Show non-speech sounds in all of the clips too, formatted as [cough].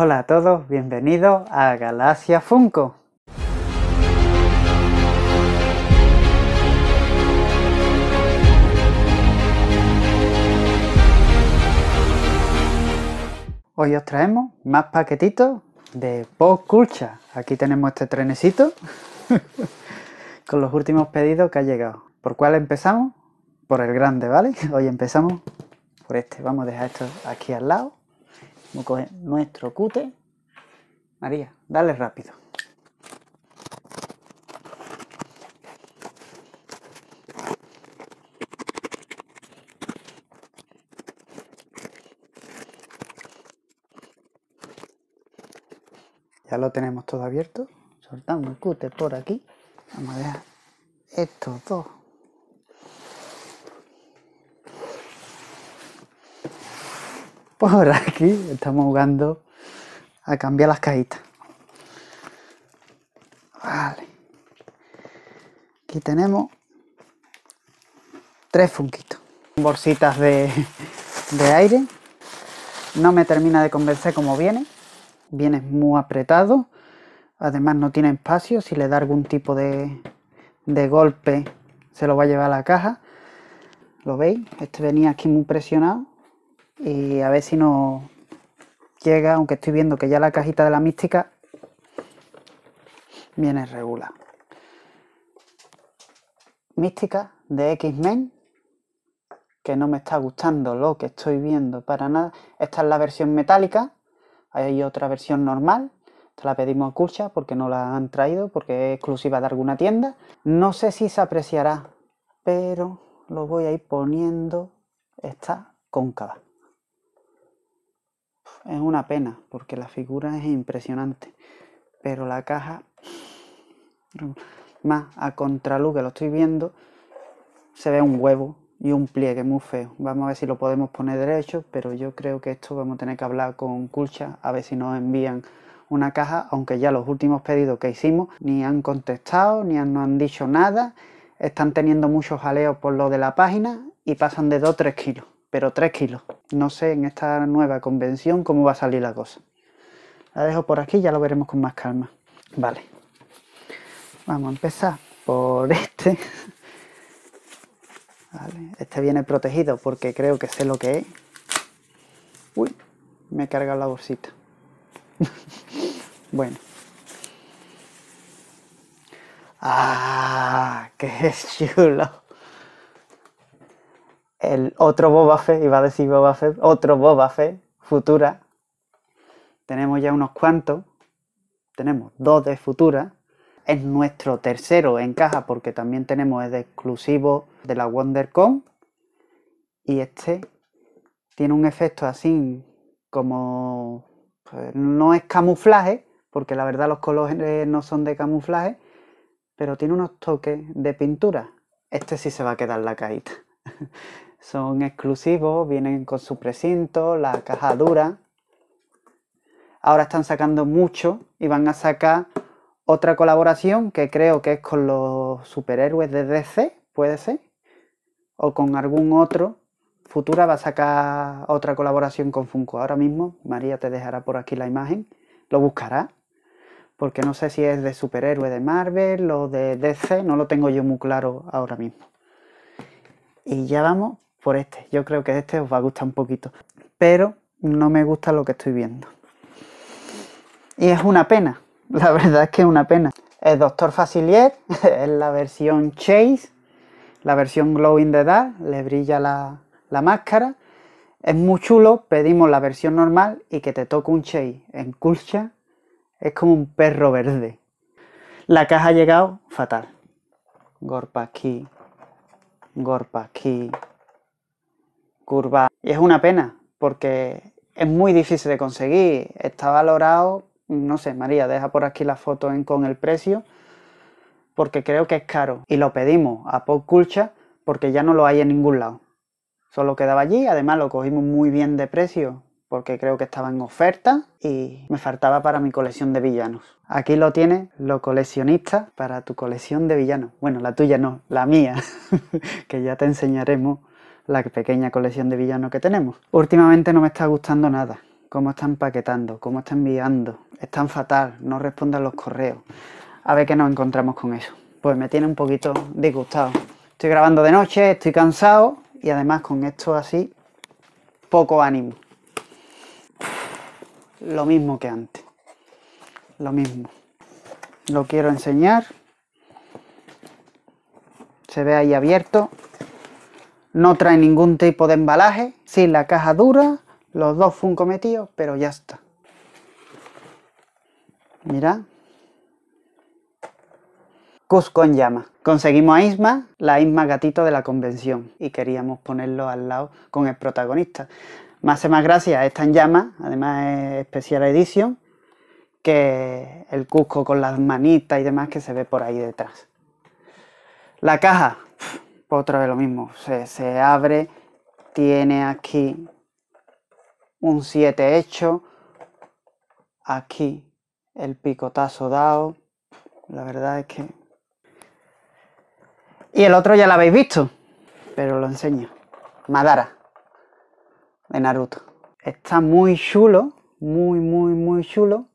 Hola a todos, bienvenidos a Galaxia Funko. Hoy os traemos más paquetitos de Pop Aquí tenemos este trenecito [laughs] con los últimos pedidos que ha llegado. ¿Por cuál empezamos? Por el grande, ¿vale? Hoy empezamos por este. Vamos a dejar esto aquí al lado. Vamos a coger nuestro cute. María, dale rápido. Ya lo tenemos todo abierto. Soltamos el cute por aquí. Vamos a dejar estos dos Por pues aquí estamos jugando a cambiar las cajitas. Vale. Aquí tenemos tres funquitos. Bolsitas de, aire. No me termina de convencer cómo viene. Viene muy apretado. Además no tiene espacio. Si le da algún tipo de, de golpe se lo va a llevar a la caja. ¿Lo veis? Este venía aquí muy presionado y a ver si no llega, aunque estoy viendo que ya la cajita de la mística viene regular. Mística de X-Men, que no me está gustando lo que estoy viendo para nada. Esta es la versión metálica, hay otra versión normal. Esta la pedimos a curcha porque no la han traído, porque es exclusiva de alguna tienda. No sé si se apreciará, pero lo voy a ir poniendo. Está cóncava es una pena porque la figura es impresionante, pero la caja, más a contraluz que lo estoy viendo, se ve un huevo y un pliegue muy feo. Vamos a ver si lo podemos poner derecho, pero yo creo que esto vamos a tener que hablar con Culcha a ver si nos envían una caja, aunque ya los últimos pedidos que hicimos ni han contestado, ni nos han dicho nada, están teniendo muchos jaleos por lo de la página y pasan de 2-3 kilos pero 3 kilos. No sé en esta nueva convención cómo va a salir la cosa. La dejo por aquí, ya lo veremos con más calma. Vale. Vamos a empezar por [laughs] este. Este viene protegido porque creo que sé lo que es. Uy, me he cargado la bolsita. [laughs] bueno. ¡Ah! ¡Qué [laughs] chulo! el otro Boba Fett, iba a decir Boba Fett, otro Boba Fett, futura. Tenemos ya unos cuantos. Tenemos dos de futura. Es nuestro tercero en caja porque también tenemos el exclusivo de la WonderCon. Y este tiene un efecto así como... Pues, no es camuflaje, porque la verdad los colores no son de camuflaje, pero tiene unos toques de pintura. Este sí se va a quedar la caída [laughs] Son exclusivos, vienen con su precinto, la caja dura. Ahora están sacando mucho y van a sacar otra colaboración que creo que es con los superhéroes de DC, puede ser, o con algún otro. Futura va a sacar otra colaboración con Funko. Ahora mismo María te dejará por aquí la imagen, lo buscará, porque no sé si es de superhéroe de Marvel o de DC, no lo tengo yo muy claro ahora mismo. Y ya vamos por este. Yo creo que este os va a gustar un poquito. Pero no me gusta lo que estoy viendo. Y es una pena. [laughs] La verdad es que es una pena. El Doctor Facilier [laughs] es la versión Chase. La versión Glowing in the Dark. Le brilla la, la máscara. Es muy chulo. Pedimos la versión normal y que te toque un Chase. En Kulcha es como un perro verde. La caja ha llegado fatal. Gorpa aquí. Gorpa aquí curva. Y es una pena, porque es muy difícil de conseguir. Está valorado, no sé, María, deja por aquí la foto en, con el precio, porque creo que es caro. Y lo pedimos a Pop porque ya no lo hay en ningún lado. Solo quedaba allí, además lo cogimos muy bien de precio, porque creo que estaba en oferta y me faltaba para mi colección de villanos. Aquí lo tienes, lo coleccionista, para tu colección de villanos. Bueno, la tuya no, la mía, [laughs] que ya te enseñaremos la pequeña colección de villanos que tenemos. Últimamente no me está gustando nada. Cómo están paquetando cómo están enviando. Están fatal, no responden los correos. A ver qué nos encontramos con eso. Pues me tiene un poquito disgustado. Estoy grabando de noche, estoy cansado y además con esto así, poco ánimo. Lo mismo que antes. Lo mismo. Lo quiero enseñar. Se ve ahí abierto. No trae ningún tipo de embalaje. Sí, la caja dura, los dos Funko metidos, pero ya está. Mira. Cusco en llama. Conseguimos a Isma, la Isma gatito de la convención, y queríamos ponerlo al lado con el protagonista. Más hace más gracia, esta en llama, además es especial edición, que el Cusco con las manitas y demás que se ve por ahí detrás. La caja, otra vez lo mismo. Se, se abre, tiene aquí un 7 hecho, aquí el picotazo dado. La verdad es que... Y el otro ya lo habéis visto, pero lo enseño. Madara, de Naruto. Está muy chulo, muy, muy, muy chulo.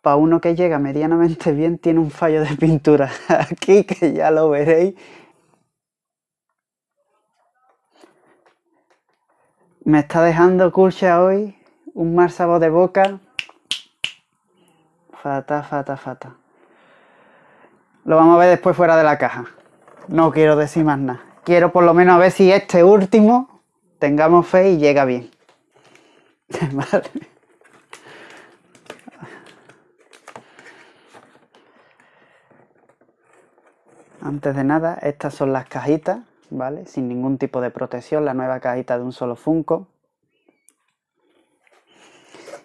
Para uno que llega medianamente bien, tiene un fallo de pintura [laughs] aquí, que ya lo veréis. Me está dejando Kulcha hoy un mal de boca. Fata, fata, fata. Lo vamos a ver después fuera de la caja. No quiero decir más nada. Quiero por lo menos a ver si este último tengamos fe y llega bien. [laughs] vale. Antes de nada, estas son las cajitas. ¿vale? Sin ningún tipo de protección, la nueva cajita de un solo Funko.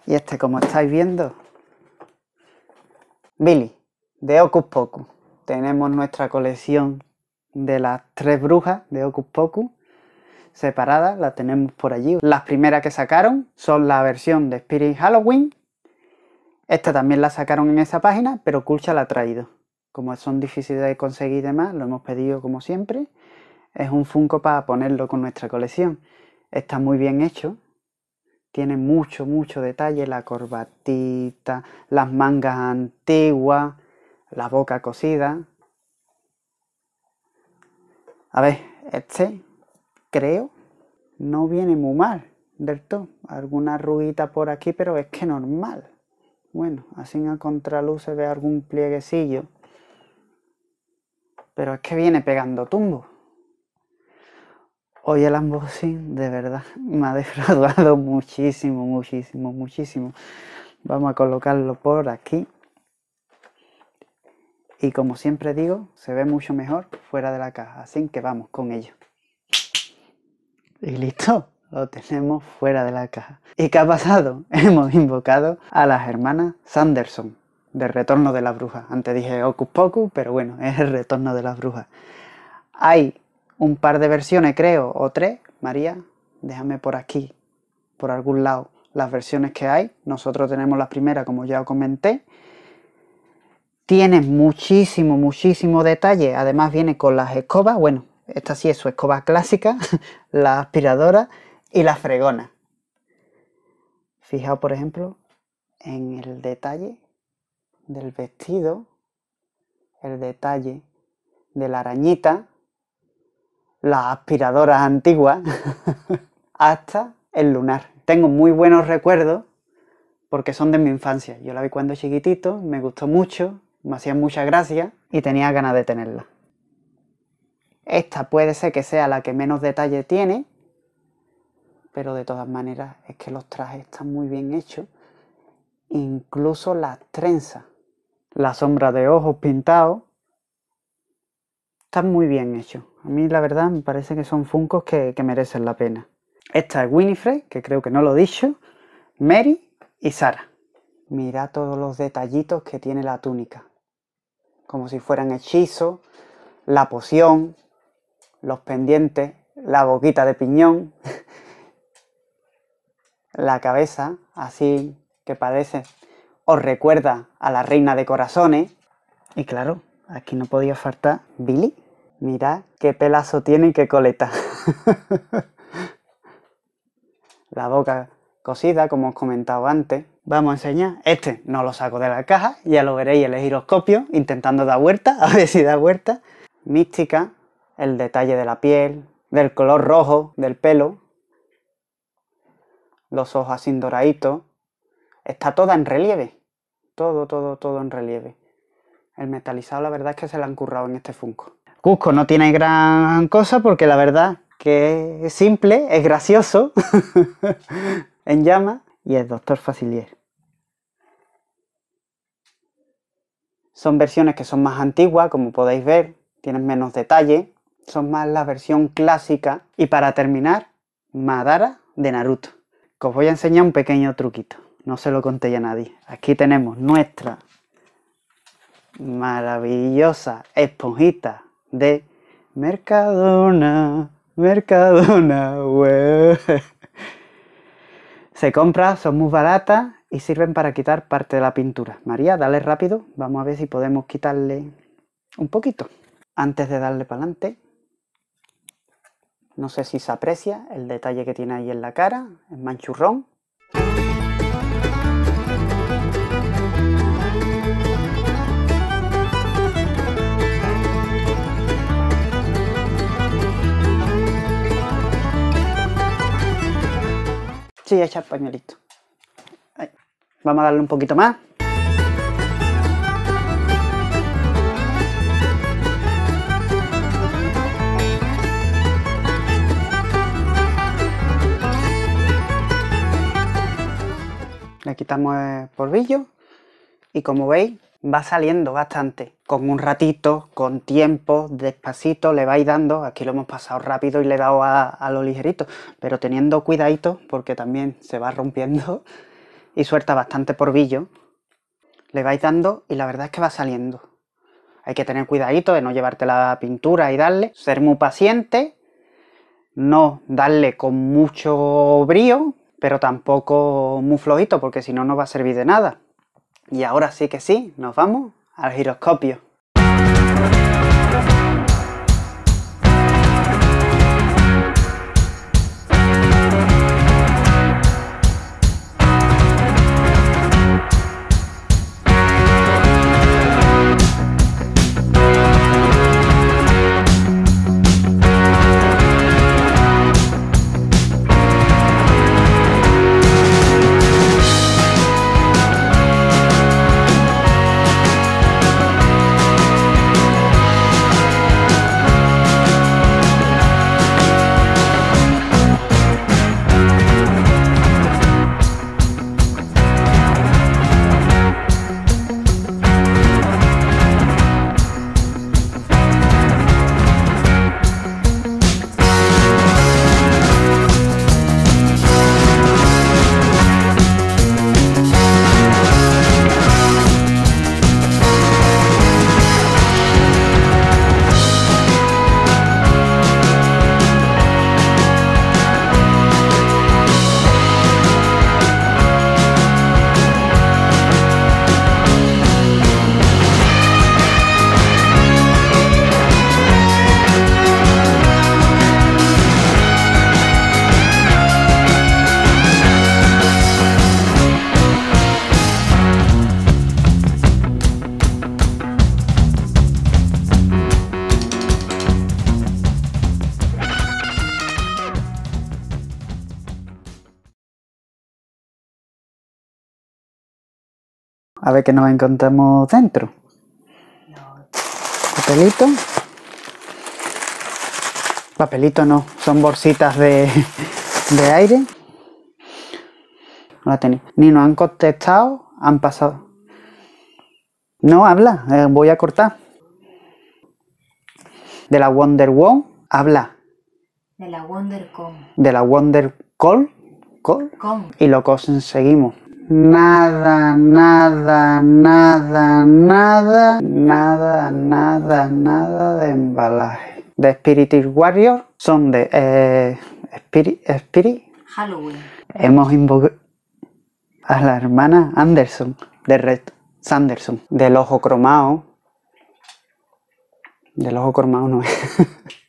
Y este, como estáis viendo, Billy, de Ocus Pocus. Tenemos nuestra colección de las tres brujas de Ocus Pocus separadas, la tenemos por allí. Las primeras que sacaron son la versión de Spirit Halloween. Esta también la sacaron en esa página, pero Kulcha la ha traído. Como son difíciles de conseguir y demás, lo hemos pedido como siempre es un Funko para ponerlo con nuestra colección. Está muy bien hecho, tiene mucho, mucho detalle, la corbatita, las mangas antiguas, la boca cosida. A ver, este creo no viene muy mal del todo. Alguna ruguita por aquí, pero es que normal. Bueno, así en a contraluz se ve algún plieguecillo. Pero es que viene pegando tumbos. Hoy el unboxing de verdad me ha [laughs] defraudado muchísimo, muchísimo, muchísimo. Vamos a colocarlo por aquí. Y como siempre digo, se ve mucho mejor fuera de la caja. Así que vamos con ello. Y listo, lo tenemos fuera de la caja. ¿Y qué ha pasado? [laughs] Hemos invocado a las hermanas Sanderson De retorno de la bruja. Antes dije Ocus Pocus, pero bueno, es el retorno de la Bruja. Hay un par de versiones, creo, o tres. María, déjame por aquí, por algún lado, las versiones que hay. Nosotros tenemos las primera, como ya comenté. Tiene muchísimo, muchísimo detalle. Además viene con las escobas. Bueno, esta sí es su escoba clásica, [laughs] la aspiradora y la fregona. Fijaos, por ejemplo, en el detalle del vestido, el detalle de la arañita, las aspiradoras antiguas [laughs] hasta el lunar. Tengo muy buenos recuerdos porque son de mi infancia. Yo la vi cuando chiquitito, me gustó mucho, me hacía mucha gracia y tenía ganas de tenerla. Esta puede ser que sea la que menos detalle tiene, pero de todas maneras es que los trajes están muy bien hechos, incluso la trenza, la sombra de ojos pintados Está muy bien hecho. A mí la verdad me parece que son funcos que, merecen la pena. Esta es Winifred, que creo que no lo he dicho, Mary y Sara. Mira todos los detallitos que tiene la túnica. Como si fueran hechizos, la poción, los pendientes, la boquita de piñón, [laughs] la cabeza, así que parece, os recuerda a la reina de corazones. Y claro, aquí no podía faltar Billy. Mirad qué pelazo tiene y qué coleta. [laughs] la boca cosida, como os comentaba antes. Vamos a enseñar. Este no lo saco de la caja, ya lo veréis el giroscopio, intentando dar vuelta, [laughs] a ver si da vuelta. Mística, el detalle de la piel, del color rojo del pelo, los ojos así doraditos. Está toda en relieve. Todo, todo, todo en relieve. El metalizado la verdad es que se le han currado en este Funko. Cusco no tiene gran cosa porque la verdad que es simple, es gracioso, [laughs] en llama y es Doctor Facilier. Son versiones que son más antiguas, como podéis ver, tienen menos detalle, son más la versión clásica. Y para terminar, Madara de Naruto, os voy a enseñar un pequeño truquito, no se lo conté ya a nadie. Aquí tenemos nuestra maravillosa esponjita de Mercadona, Mercadona, Se compra, son muy baratas y sirven para quitar parte de la pintura. María, dale rápido, vamos a ver si podemos quitarle un poquito. Antes de darle para adelante, no sé si se aprecia el detalle que tiene ahí en la cara, el manchurrón. Sí, echa Vamos a darle un poquito más. Le quitamos el polvillo y como veis va saliendo bastante. Con un ratito, con tiempo, despacito, le vais dando. Aquí lo hemos pasado rápido y le he dado a, lo ligerito, pero teniendo cuidadito porque también se va rompiendo y suelta bastante porbillo. Le vais dando y la verdad es que va saliendo. Hay que tener cuidadito de no llevarte la pintura y darle. Ser muy paciente. No darle con mucho brío, pero tampoco muy flojito porque si no, no va a servir de nada. Y ahora sí que sí, nos vamos al giroscopio. A ver qué nos encontramos dentro. Papelito. Papelito no, son bolsitas de, aire. No la tenéis. Ni nos han contestado, han pasado. No habla, eh, voy a cortar. De la Wonder Woman, habla. De la Wonder wonder De la Wonder Con. Y lo conseguimos nada, nada, nada, nada, nada, nada, nada de embalaje. De Spirit Warrior son de Spirit, eh, Spirit. Halloween. Hemos invocado a la hermana Anderson de Red Sanderson, del ojo cromado. Del ojo cromado no es. [laughs]